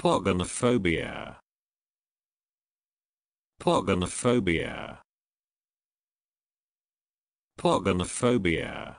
Pogonophobia. Pogonophobia. Pogonophobia.